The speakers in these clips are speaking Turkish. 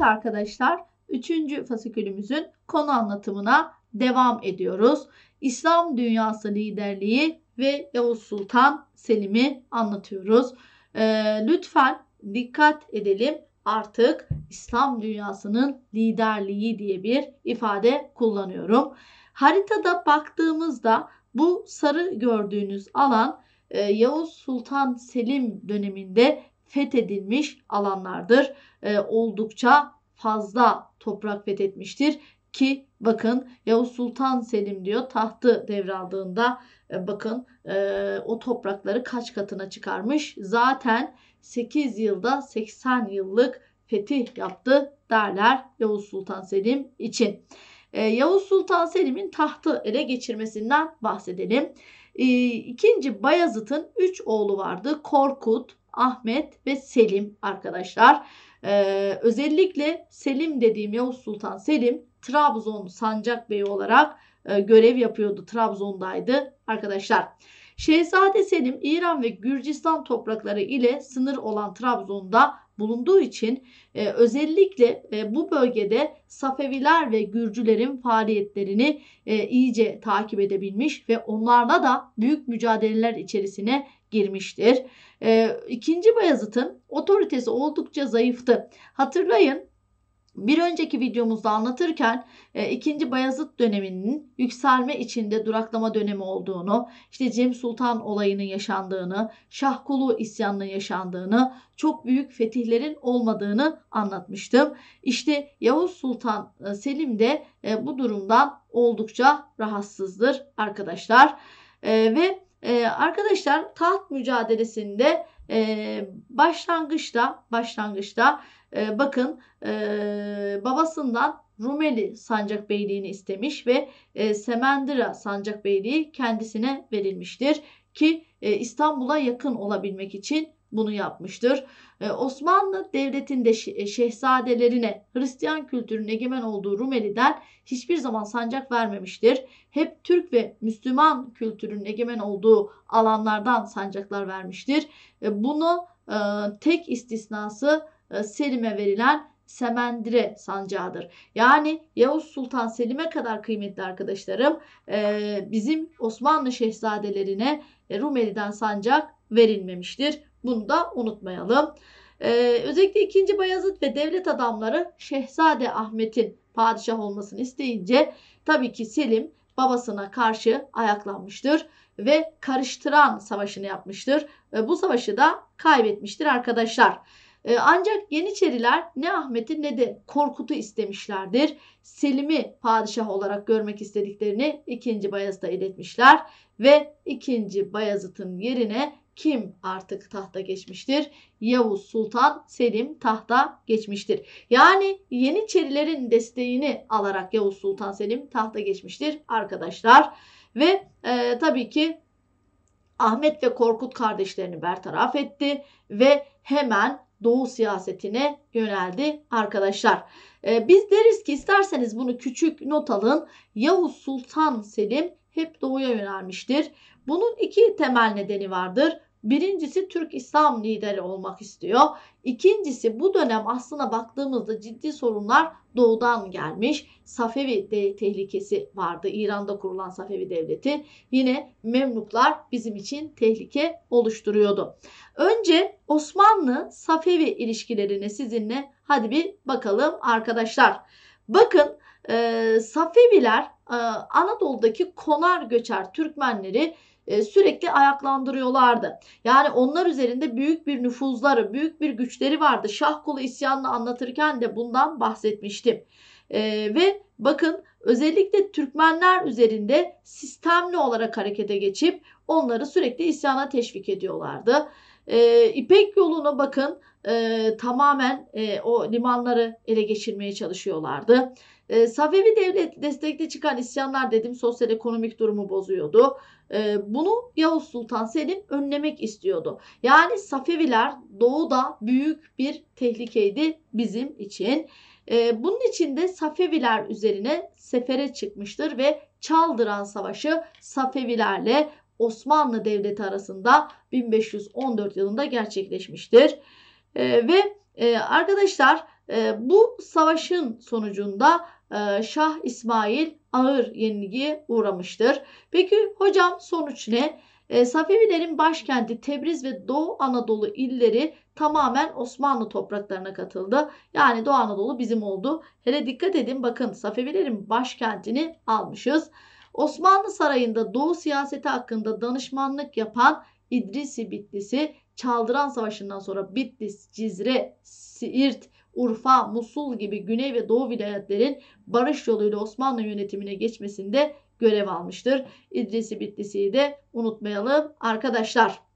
Evet arkadaşlar, 3. fasikülümüzün konu anlatımına devam ediyoruz. İslam dünyası liderliği ve Yavuz Sultan Selim'i anlatıyoruz. Ee, lütfen dikkat edelim artık İslam dünyasının liderliği diye bir ifade kullanıyorum. Haritada baktığımızda bu sarı gördüğünüz alan e, Yavuz Sultan Selim döneminde fethedilmiş alanlardır. E, oldukça fazla toprak fethetmiştir ki bakın Yavuz Sultan Selim diyor tahtı devraldığında e, bakın e, o toprakları kaç katına çıkarmış. Zaten 8 yılda 80 yıllık fetih yaptı derler Yavuz Sultan Selim için. E, Yavuz Sultan Selim'in tahtı ele geçirmesinden bahsedelim. E, ikinci Bayazıt'ın 3 oğlu vardı. Korkut, Ahmet ve Selim arkadaşlar. Ee, özellikle Selim dediğim Yavuz Sultan Selim Trabzon Sancak Bey olarak e, görev yapıyordu. Trabzon'daydı arkadaşlar. Şehzade Selim İran ve Gürcistan toprakları ile sınır olan Trabzon'da bulunduğu için e, özellikle e, bu bölgede Safeviler ve Gürcülerin faaliyetlerini e, iyice takip edebilmiş ve onlarla da büyük mücadeleler içerisine girmiştir. E, ikinci Bayezid'in otoritesi oldukça zayıftı. Hatırlayın bir önceki videomuzda anlatırken e, 2. Bayezid döneminin yükselme içinde duraklama dönemi olduğunu, işte Cem Sultan olayının yaşandığını, Şahkulu isyanının yaşandığını, çok büyük fetihlerin olmadığını anlatmıştım. İşte Yavuz Sultan e, Selim de e, bu durumdan oldukça rahatsızdır arkadaşlar. E, ve ee, arkadaşlar taht mücadelesinde e, başlangıçta başlangıçta e, bakın e, babasından Rumeli Sancak Beyliğini istemiş ve e, Semendira Sancak Beyliği kendisine verilmiştir ki e, İstanbul'a yakın olabilmek için bunu yapmıştır. E, Osmanlı Devleti'nde e, şehzadelerine Hristiyan kültürünün egemen olduğu Rumeli'den hiçbir zaman sancak vermemiştir. Hep Türk ve Müslüman kültürünün egemen olduğu alanlardan sancaklar vermiştir. E, bunu tek istisnası Selim'e verilen Semendire sancağıdır. Yani Yavuz Sultan Selim'e kadar kıymetli arkadaşlarım bizim Osmanlı şehzadelerine Rumeli'den sancak verilmemiştir. Bunu da unutmayalım. Ee, özellikle 2. bayazıt ve devlet adamları Şehzade Ahmet'in padişah olmasını isteyince tabii ki Selim babasına karşı ayaklanmıştır ve karıştıran savaşını yapmıştır. Ve bu savaşı da kaybetmiştir arkadaşlar. E, ancak Yeniçeriler ne Ahmet'i ne de Korkut'u istemişlerdir. Selim'i padişah olarak görmek istediklerini 2. Bayezid'e iletmişler ve 2. Bayezid'in yerine kim artık tahta geçmiştir? Yavuz Sultan Selim tahta geçmiştir. Yani Yeniçerilerin desteğini alarak Yavuz Sultan Selim tahta geçmiştir arkadaşlar. Ve e, tabii ki Ahmet ve Korkut kardeşlerini bertaraf etti ve hemen doğu siyasetine yöneldi arkadaşlar. E, biz deriz ki isterseniz bunu küçük not alın. Yavuz Sultan Selim hep doğuya yönelmiştir. Bunun iki temel nedeni vardır. Birincisi Türk İslam lideri olmak istiyor. İkincisi bu dönem aslına baktığımızda ciddi sorunlar doğudan gelmiş. Safevi de tehlikesi vardı. İran'da kurulan Safevi devleti. Yine Memluklar bizim için tehlike oluşturuyordu. Önce Osmanlı Safevi ilişkilerini sizinle hadi bir bakalım arkadaşlar. Bakın e, Safeviler e, Anadolu'daki konar göçer Türkmenleri e, sürekli ayaklandırıyorlardı. Yani onlar üzerinde büyük bir nüfuzları, büyük bir güçleri vardı. Şah kolu isyanını anlatırken de bundan bahsetmiştim. E, ve bakın özellikle Türkmenler üzerinde sistemli olarak harekete geçip onları sürekli isyana teşvik ediyorlardı. E, İpek yoluna bakın e, tamamen e, o limanları ele geçirmeye çalışıyorlardı. E, Safevi devlet destekli çıkan isyanlar dedim sosyal ekonomik durumu bozuyordu. E, bunu Yavuz Sultan Selim önlemek istiyordu. Yani Safeviler doğuda büyük bir tehlikeydi bizim için. E, bunun için de Safeviler üzerine sefere çıkmıştır ve Çaldıran Savaşı Safevilerle Osmanlı Devleti arasında 1514 yılında gerçekleşmiştir. E, ve e, arkadaşlar e, bu savaşın sonucunda e, Şah İsmail ağır yenilgiye uğramıştır. Peki hocam sonuç ne? E, Safevilerin başkenti Tebriz ve Doğu Anadolu illeri tamamen Osmanlı topraklarına katıldı. Yani Doğu Anadolu bizim oldu. Hele dikkat edin bakın Safevilerin başkentini almışız. Osmanlı Sarayı'nda Doğu siyaseti hakkında danışmanlık yapan İdrisi Bitlisi, Çaldıran Savaşı'ndan sonra Bitlis, Cizre, Siirt, Urfa, Musul gibi güney ve doğu vilayetlerin barış yoluyla Osmanlı yönetimine geçmesinde görev almıştır. İdrisi Bitlisi'yi de unutmayalım arkadaşlar.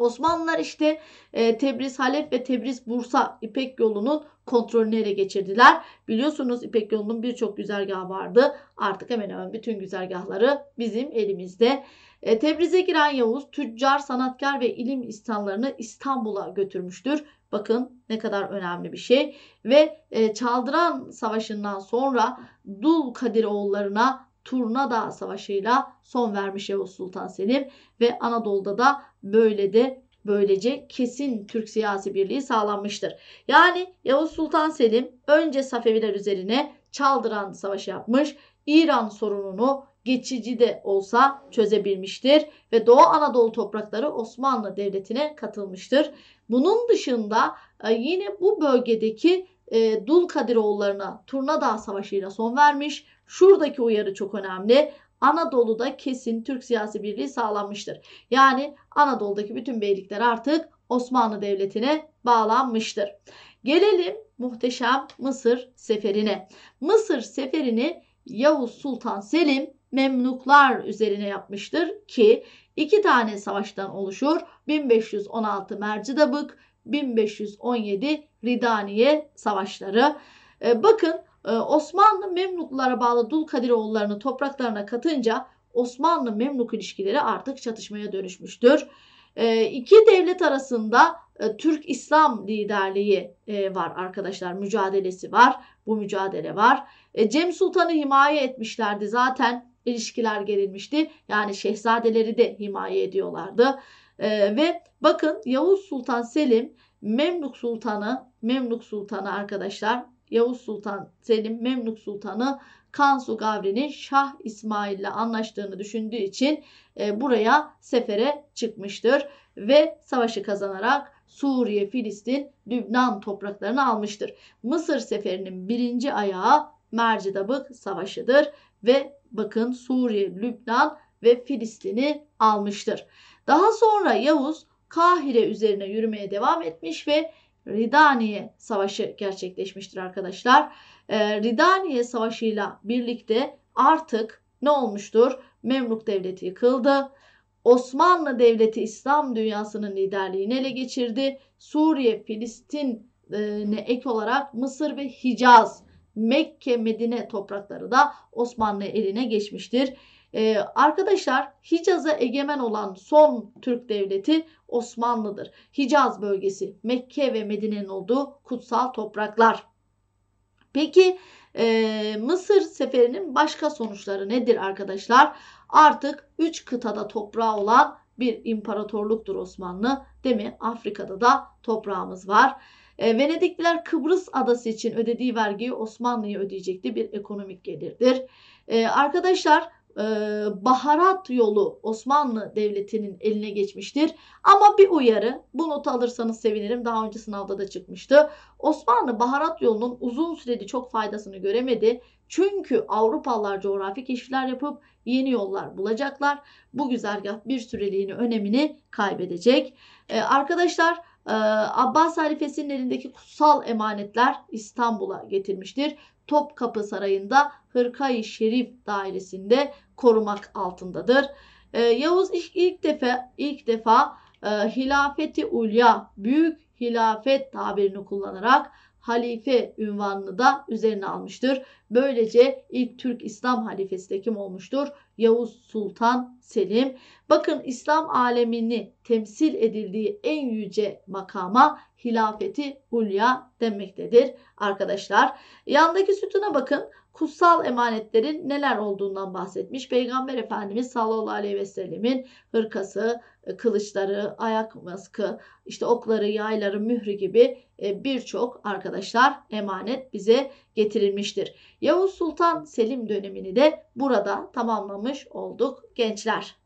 Osmanlılar işte e, Tebriz, Halep ve Tebriz, Bursa İpek yolunun kontrolünü ele geçirdiler. Biliyorsunuz İpek yolunun birçok güzergahı vardı. Artık hemen hemen bütün güzergahları bizim elimizde. E, Tebriz'e giren Yavuz tüccar, sanatkar ve ilim insanlarını İstanbul'a götürmüştür. Bakın ne kadar önemli bir şey. Ve e, Çaldıran Savaşı'ndan sonra Dul Kadir oğullarına Turnada Savaşı'yla son vermiş Yavuz Sultan Selim ve Anadolu'da da böyle de böylece kesin Türk siyasi birliği sağlanmıştır. Yani Yavuz Sultan Selim önce Safeviler üzerine Çaldıran Savaşı yapmış, İran sorununu geçici de olsa çözebilmiştir ve Doğu Anadolu toprakları Osmanlı Devleti'ne katılmıştır. Bunun dışında e, yine bu bölgedeki e, Dul Kadiroğullarına Turnadağ Savaşı ile son vermiş. Şuradaki uyarı çok önemli. Anadolu'da kesin Türk siyasi birliği sağlanmıştır. Yani Anadolu'daki bütün beylikler artık Osmanlı Devleti'ne bağlanmıştır. Gelelim muhteşem Mısır seferine. Mısır seferini Yavuz Sultan Selim Memluklar üzerine yapmıştır ki iki tane savaştan oluşur. 1516 Mercidabık, 1517 Ridaniye savaşları. Ee, bakın ee, Osmanlı Memluklara bağlı Dul Dulkadiroğullarını topraklarına katınca Osmanlı-Memluk ilişkileri artık çatışmaya dönüşmüştür. Ee, iki devlet arasında e, Türk-İslam liderliği e, var arkadaşlar. Mücadelesi var. Bu mücadele var. E, Cem Sultan'ı himaye etmişlerdi zaten. ilişkiler gerilmişti. Yani şehzadeleri de himaye ediyorlardı. Ve bakın Yavuz Sultan Selim Memluk Sultanı Memluk Sultanı arkadaşlar Yavuz Sultan Selim Memlük Sultanı Kansu Gavri'nin Şah İsmail ile anlaştığını düşündüğü için e, buraya sefere çıkmıştır ve savaşı kazanarak Suriye, Filistin, Lübnan topraklarını almıştır. Mısır seferinin birinci ayağı Mercidabık Savaşı'dır ve bakın Suriye, Lübnan ve Filistin'i almıştır. Daha sonra Yavuz Kahire üzerine yürümeye devam etmiş ve Ridaniye Savaşı gerçekleşmiştir arkadaşlar. Ee, Ridaniye Savaşı ile birlikte artık ne olmuştur? Memluk Devleti yıkıldı. Osmanlı Devleti İslam dünyasının liderliğini ele geçirdi. Suriye, Filistin ne ek olarak Mısır ve Hicaz, Mekke, Medine toprakları da Osmanlı eline geçmiştir. Ee, arkadaşlar Hicaz'a egemen olan son Türk devleti Osmanlı'dır. Hicaz bölgesi Mekke ve Medine'nin olduğu kutsal topraklar. Peki e, Mısır seferinin başka sonuçları nedir arkadaşlar? Artık 3 kıtada toprağı olan bir imparatorluktur Osmanlı. Değil mi? Afrika'da da toprağımız var. E, Venedikliler Kıbrıs adası için ödediği vergiyi Osmanlı'ya ödeyecekti bir ekonomik gelirdir. E, arkadaşlar e, baharat yolu Osmanlı Devleti'nin eline geçmiştir. Ama bir uyarı, bu notu alırsanız sevinirim. Daha önce sınavda da çıkmıştı. Osmanlı baharat yolunun uzun süredi çok faydasını göremedi. Çünkü Avrupalılar coğrafi keşifler yapıp yeni yollar bulacaklar. Bu güzergah bir süreliğine önemini kaybedecek. Ee, arkadaşlar ee, Abbas halifesinin elindeki kutsal emanetler İstanbul'a getirmiştir. Topkapı Sarayı'nda Hırkayı Şerif dairesinde korumak altındadır. Ee, Yavuz ilk, defa ilk defa e, Hilafeti Ulya büyük hilafet tabirini kullanarak halife ünvanını da üzerine almıştır. Böylece ilk Türk İslam halifesi de kim olmuştur? Yavuz Sultan Selim. Bakın İslam alemini temsil edildiği en yüce makama hilafeti hulya demektedir arkadaşlar. Yandaki sütuna bakın kutsal emanetlerin neler olduğundan bahsetmiş. Peygamber Efendimiz sallallahu aleyhi ve sellemin hırkası, e, kılıçları, ayak maskı, işte okları, yayları, mührü gibi e, birçok arkadaşlar emanet bize getirilmiştir. Yavuz Sultan Selim dönemini de burada tamamlamış olduk gençler.